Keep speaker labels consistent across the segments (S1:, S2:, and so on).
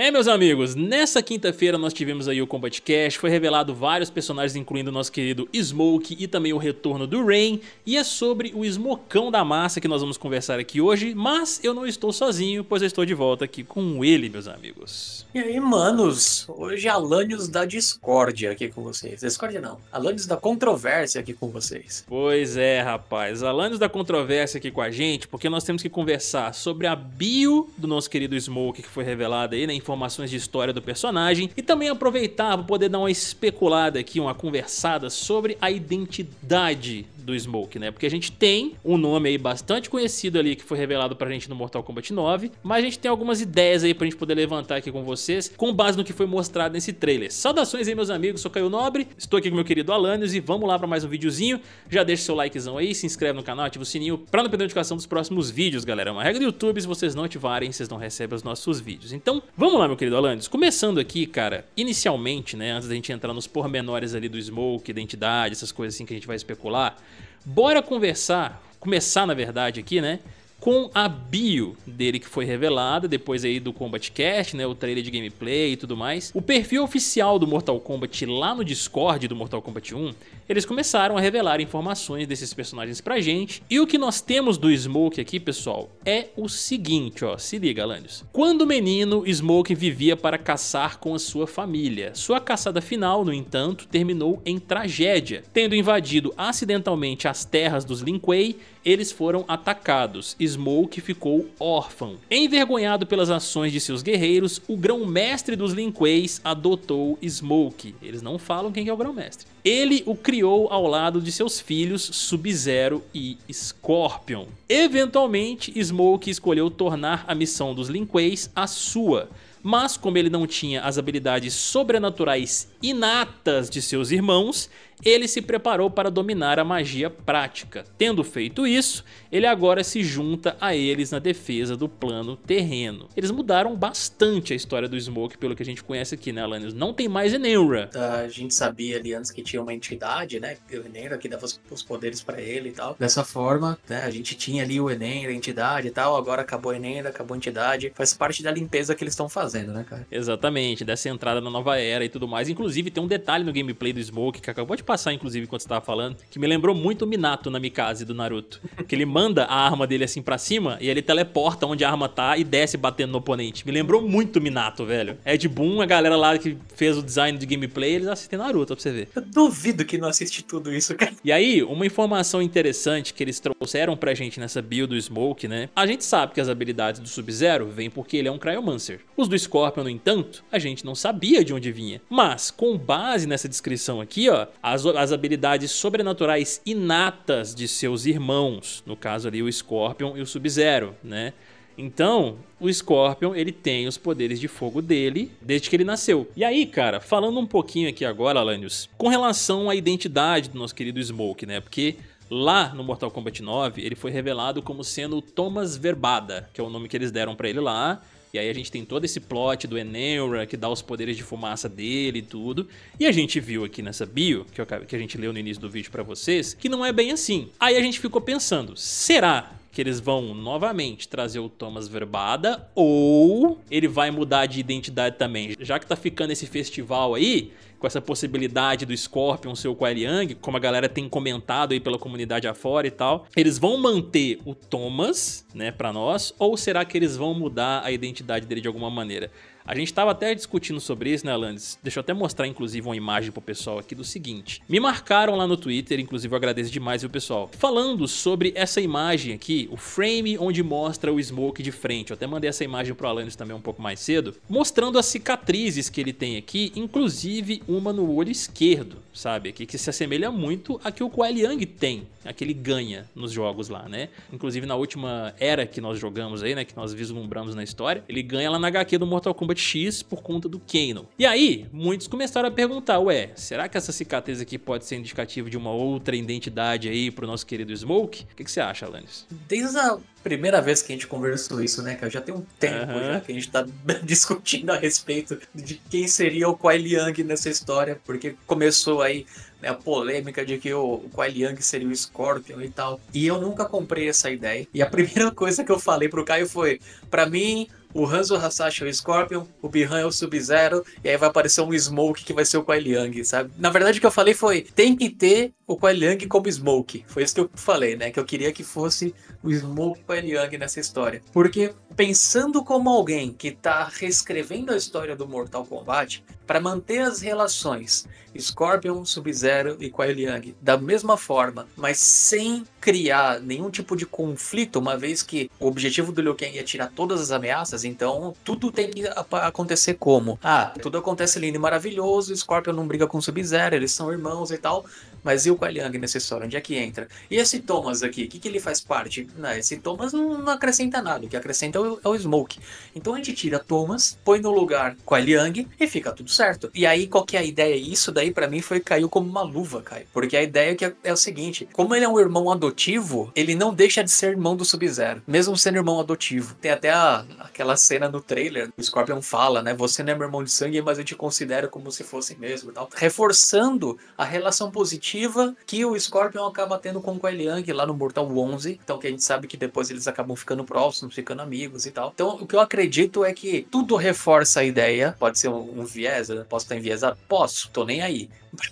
S1: É, meus amigos, nessa quinta-feira nós tivemos aí o Combat Cash, foi revelado vários personagens, incluindo o nosso querido Smoke e também o retorno do Rain, e é sobre o Smocão da Massa que nós vamos conversar aqui hoje, mas eu não estou sozinho, pois eu estou de volta aqui com ele, meus amigos.
S2: E aí, manos, hoje é Alanios da discórdia aqui com vocês, discórdia não, Alanios da controvérsia aqui com vocês.
S1: Pois é, rapaz, Alanios da controvérsia aqui com a gente, porque nós temos que conversar sobre a bio do nosso querido Smoke que foi revelada aí, né, informações de história do personagem e também aproveitar para poder dar uma especulada aqui, uma conversada sobre a identidade do Smoke, né? Porque a gente tem um nome aí bastante conhecido ali que foi revelado pra gente no Mortal Kombat 9, mas a gente tem algumas ideias aí pra gente poder levantar aqui com vocês, com base no que foi mostrado nesse trailer. Saudações aí, meus amigos, sou Caio Nobre, estou aqui com meu querido Alanios e vamos lá pra mais um videozinho. Já deixa seu likezão aí, se inscreve no canal, ativa o sininho pra não perder a notificação dos próximos vídeos, galera. É uma regra do YouTube, se vocês não ativarem, vocês não recebem os nossos vídeos. Então, vamos lá, meu querido Alanios. Começando aqui, cara, inicialmente, né, antes da gente entrar nos pormenores ali do Smoke, identidade, essas coisas assim que a gente vai especular, Bora conversar, começar na verdade aqui, né? com a bio dele que foi revelada depois aí do Combat Cast, né, o trailer de gameplay e tudo mais. O perfil oficial do Mortal Kombat lá no Discord do Mortal Kombat 1, eles começaram a revelar informações desses personagens pra gente. E o que nós temos do Smoke aqui, pessoal, é o seguinte, ó, se liga, Alanios. Quando menino, Smoke vivia para caçar com a sua família. Sua caçada final, no entanto, terminou em tragédia, tendo invadido acidentalmente as terras dos Lin Kuei eles foram atacados. Smoke ficou órfão. Envergonhado pelas ações de seus guerreiros, o grão-mestre dos Lin Kueis adotou Smoke. Eles não falam quem é o grão-mestre. Ele o criou ao lado de seus filhos Sub-Zero e Scorpion. Eventualmente, Smoke escolheu tornar a missão dos Lin Kueis a sua, mas como ele não tinha as habilidades sobrenaturais inatas de seus irmãos, ele se preparou para dominar a magia prática. Tendo feito isso, ele agora se junta a eles na defesa do plano terreno. Eles mudaram bastante a história do Smoke, pelo que a gente conhece aqui, né, Alanis? Não tem mais Enenra.
S2: Tá, a gente sabia ali antes que tinha uma entidade, né, o Enenra, que dava os, poderes para ele e tal. Dessa forma, né, a gente tinha ali o Enenra, a entidade e tal, agora acabou o Enenra, acabou a entidade. Faz parte da limpeza que eles estão fazendo, né, cara?
S1: Exatamente, dessa entrada na nova era e tudo mais. Inclusive, tem um detalhe no gameplay do Smoke que acabou de passar, inclusive, quando você tava falando, que me lembrou muito o Minato na Mikaze do Naruto. Que ele manda a arma dele assim para cima e ele teleporta onde a arma tá e desce batendo no oponente. Me lembrou muito o Minato, velho. Ed Boon, a galera lá que fez o design de gameplay, eles assistem Naruto, pra você ver. Eu duvido
S2: que não assiste tudo isso, cara.
S1: E aí, uma informação interessante que eles trouxeram pra gente nessa build do Smoke, né? A gente sabe que as habilidades do Sub-Zero vêm porque ele é um Cryomancer. Os do Scorpion, no entanto, a gente não sabia de onde vinha. Mas, com base nessa descrição aqui, ó, as, as habilidades sobrenaturais inatas de seus irmãos, no caso ali o Scorpion e o Sub-Zero, né? Então, o Scorpion, ele tem os poderes de fogo dele desde que ele nasceu. E aí, cara, falando um pouquinho aqui agora, Alanios, com relação à identidade do nosso querido Smoke, né? Porque lá no Mortal Kombat 9, ele foi revelado como sendo o Thomas Verbada, que é o nome que eles deram para ele lá. E aí a gente tem todo esse plot do Enelra né, que dá os poderes de fumaça dele e tudo. E a gente viu aqui nessa bio, que, eu, que a gente leu no início do vídeo para vocês, que não é bem assim. Aí a gente ficou pensando, será que eles vão novamente trazer o Thomas Verbada ou ele vai mudar de identidade também. Já que tá ficando esse festival aí, com essa possibilidade do Scorpion ser o Kuai como a galera tem comentado aí pela comunidade afora e tal, eles vão manter o Thomas, né, para nós, ou será que eles vão mudar a identidade dele de alguma maneira? A gente estava até discutindo sobre isso, né, Landis? Deixa eu até mostrar, inclusive, uma imagem pro pessoal aqui do seguinte. Me marcaram lá no Twitter, inclusive eu agradeço demais, o pessoal? Falando sobre essa imagem aqui, o frame onde mostra o Smoke de frente. Eu até mandei essa imagem pro Alanis também um pouco mais cedo, mostrando as cicatrizes que ele tem aqui, inclusive uma no olho esquerdo sabe? Que, que se assemelha muito a que o Kuai Liang tem, a que ele ganha nos jogos lá, né? Inclusive na última era que nós jogamos aí, né? Que nós vislumbramos na história, ele ganha lá na HQ do Mortal Kombat X por conta do Kano. E aí, muitos começaram a perguntar, ué, será que essa cicatriz aqui pode ser indicativa de uma outra identidade aí pro nosso querido Smoke? O que, que você acha, Alanis?
S2: Desde a primeira vez que a gente conversou isso, né, Que Já tem um tempo uhum. já que a gente tá discutindo a respeito de quem seria o Kwai Liang nessa história, porque começou aí né, a polêmica de que o, Kwai Liang seria o Scorpion e tal. E eu nunca comprei essa ideia. E a primeira coisa que eu falei pro Caio foi: para mim, o Hanzo Hasashi é o Scorpion, o Bihan é o Sub-Zero, e aí vai aparecer um Smoke que vai ser o Kuai Liang, sabe? Na verdade, o que eu falei foi: tem que ter o Kuai Liang como Smoke. Foi isso que eu falei, né? Que eu queria que fosse o Smoke Kuai Liang nessa história. Porque pensando como alguém que tá reescrevendo a história do Mortal Kombat para manter as relações Scorpion, Sub-Zero e Kuai Liang da mesma forma, mas sem criar nenhum tipo de conflito, uma vez que o objetivo do Liu Kang é tirar todas as ameaças, então tudo tem que acontecer como? Ah, tudo acontece lindo e maravilhoso, Scorpion não briga com Sub-Zero, eles são irmãos e tal, mas e o Kuai Liang nessa Onde é que entra? E esse Thomas aqui, o que, que ele faz parte? Não, esse Thomas não, não acrescenta nada, o que acrescenta é o, é o, Smoke. Então a gente tira Thomas, põe no lugar Kuai Liang e fica tudo certo. E aí qual que é a ideia? Isso daí para mim foi caiu como uma luva, Kai. Porque a ideia é, que é, é o seguinte, como ele é um irmão adotivo, ele não deixa de ser irmão do Sub-Zero, mesmo sendo irmão adotivo. Tem até a, aquela cena no trailer, o Scorpion fala, né, você não é meu irmão de sangue, mas eu te considero como se fosse mesmo, tal. reforçando a relação positiva narrativa que o Scorpion acaba tendo com o Kuai Liang lá no Mortal 11. Então, que a gente sabe que depois eles acabam ficando próximos, ficando amigos e tal. Então, o que eu acredito é que tudo reforça a ideia. Pode ser um, um viés, né? posso estar enviesado? Posso, tô nem aí.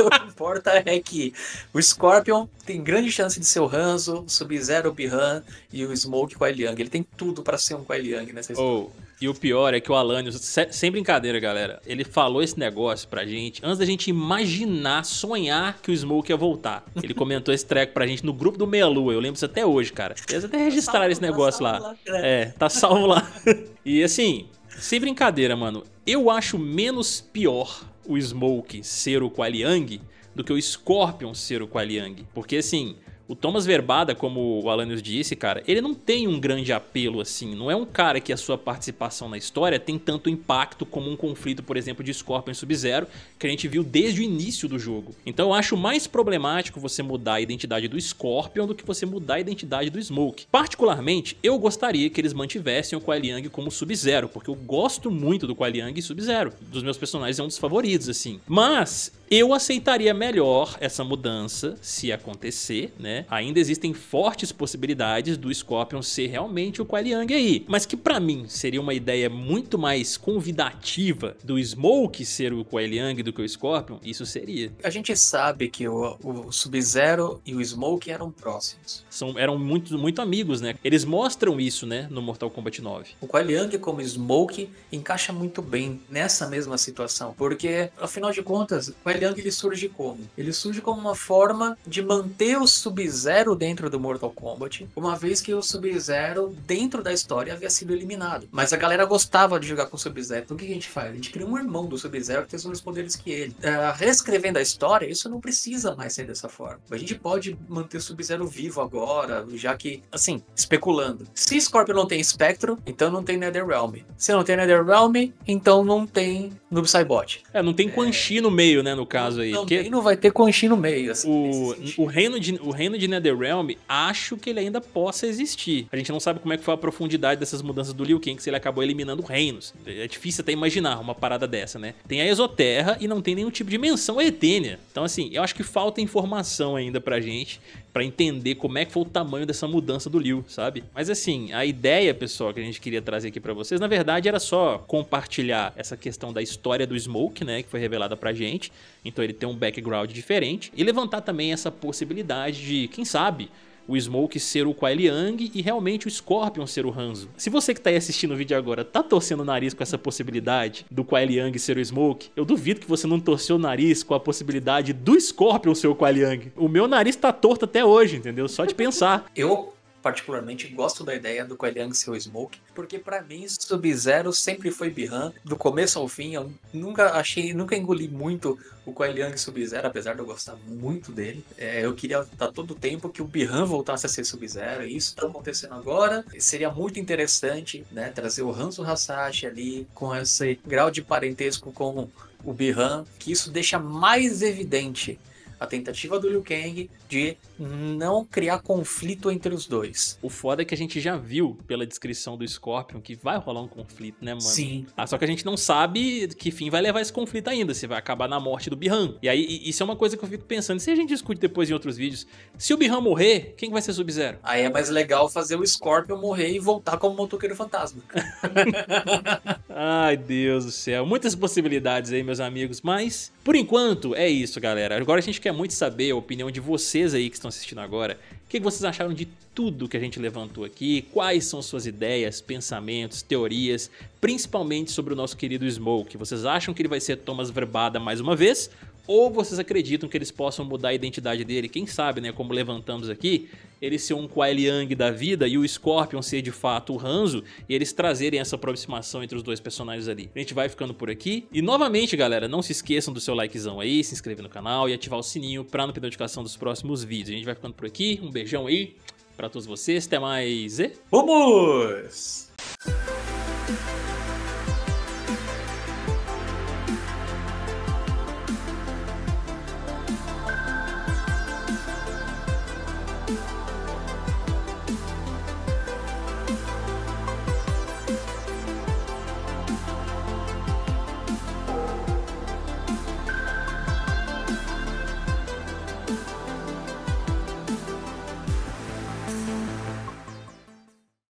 S2: o que importa é que o Scorpion tem grande chance de ser o Hanzo, o Sub-Zero, o Bihan e o Smoke com a Liang. Ele tem tudo para ser um com a Liang nessa história. Oh. E o pior é que o Alânio,
S1: sem brincadeira, galera, ele falou esse negócio pra gente antes da gente imaginar, sonhar que o Smoke ia voltar. Ele comentou esse treco pra gente no grupo do Meia Lua, eu lembro isso até hoje, cara. Eles até registraram tá salvo, esse negócio tá lá. lá é, tá salvo lá. E assim, sem brincadeira, mano, eu acho menos pior o Smoke ser o Kualiang do que o Scorpion ser o Kualiang. Porque assim, o Thomas Verbada, como o Alanios disse, cara, ele não tem um grande apelo assim. Não é um cara que a sua participação na história tem tanto impacto como um conflito, por exemplo, de Scorpion e Sub-Zero, que a gente viu desde o início do jogo. Então eu acho mais problemático você mudar a identidade do Scorpion do que você mudar a identidade do Smoke. Particularmente, eu gostaria que eles mantivessem o Kuai Liang como Sub-Zero, porque eu gosto muito do Kuai Liang e Sub-Zero. Dos meus personagens é um dos favoritos, assim. Mas eu aceitaria melhor essa mudança se acontecer, né? Ainda existem fortes possibilidades do Scorpion ser realmente o Qualiang aí, mas que para mim seria uma ideia muito mais convidativa do Smoke ser o Qualiang do que o Scorpion, isso seria. A gente sabe que o, o Sub-Zero e o Smoke eram próximos. São, eram muito, muito amigos,
S2: né? Eles mostram isso, né, no Mortal Kombat 9. O Qualiang como Smoke encaixa muito bem nessa mesma situação, porque afinal de contas, o italiano que ele surge como? Ele surge como uma forma de manter o Sub-Zero dentro do Mortal Kombat, uma vez que o Sub-Zero, dentro da história, havia sido eliminado. Mas a galera gostava de jogar com o Sub-Zero. Então o que a gente faz? A gente cria um irmão do Sub-Zero que tem os mesmos poderes que ele. Uh, reescrevendo a história, isso não precisa mais ser dessa forma. A gente pode manter o Sub-Zero vivo agora, já que, assim, especulando. Se Scorpion não tem espectro, então não tem Netherrealm. Se não tem Netherrealm, então não tem Noob Saibot. É, não tem é... Quan Chi no meio, né? No, caso aí. Também não vai ter conchinho
S1: no meio. Assim, o, o, reino de, o reino de Netherrealm, acho que ele ainda possa existir. A gente não sabe como é que foi a profundidade dessas mudanças do Liu Kang, se ele acabou eliminando reinos. É difícil até imaginar uma parada dessa, né? Tem a Exoterra e não tem nenhum tipo de menção a Etênia. Então, assim, eu acho que falta informação ainda pra gente para entender como é que foi o tamanho dessa mudança do Liu, sabe? Mas assim, a ideia, pessoal, que a gente queria trazer aqui para vocês, na verdade, era só compartilhar essa questão da história do Smoke, né, que foi revelada pra gente. Então ele tem um background diferente e levantar também essa possibilidade de, quem sabe, o Smoke ser o Kuai Liang e realmente o Scorpion ser o Hanzo. Se você que tá aí assistindo o vídeo agora tá torcendo o nariz com essa possibilidade do Kuai Liang ser o Smoke, eu duvido que você não torceu o nariz com a possibilidade do Scorpion ser o Kuai Liang.
S2: O meu nariz tá torto até hoje, entendeu? Só de pensar. Eu particularmente gosto da ideia do Kuei ser o Smoke, porque para mim Sub-Zero sempre foi Bihan, do começo ao fim, eu nunca achei, nunca engoli muito o Kuei Sub-Zero, apesar de eu gostar muito dele. É, eu queria estar tá todo tempo que o Bihan voltasse a ser Sub-Zero, e isso tá acontecendo agora. Seria muito interessante, né, trazer o Hanzo Hasashi ali com esse grau de parentesco com o Bihan, que isso deixa mais evidente a tentativa do Liu Kang de não criar conflito entre os dois. O foda
S1: é que a gente já viu pela descrição do Scorpion que vai rolar um conflito, né, mano? Sim. Ah, só que a gente não sabe que fim vai levar esse conflito ainda, se vai acabar na morte do Bihan. E aí, isso é uma coisa que eu fico pensando, se a gente discute depois em outros vídeos, se o Bihan morrer, quem vai ser Sub-Zero? Aí é mais legal fazer o
S2: Scorpion morrer e voltar como motoqueiro fantasma.
S1: Ai, Deus do céu. Muitas possibilidades aí, meus amigos, mas por enquanto, é isso, galera. Agora a gente quer muito saber a opinião de vocês aí que estão assistindo agora. O que vocês acharam de tudo que a gente levantou aqui? Quais são suas ideias, pensamentos, teorias, principalmente sobre o nosso querido Smoke? Vocês acham que ele vai ser Thomas Verbada mais uma vez? Ou vocês acreditam que eles possam mudar a identidade dele? Quem sabe, né? Como levantamos aqui, ele ser um Kuai Liang da vida e o Scorpion ser de fato o Hanzo e eles trazerem essa aproximação entre os dois personagens ali. A gente vai ficando por aqui. E novamente, galera, não se esqueçam do seu likezão aí, se inscrever no canal e ativar o sininho pra não perder notificação dos próximos vídeos. A gente vai ficando por aqui. Um beijão aí pra todos vocês. Até mais e... Vamos!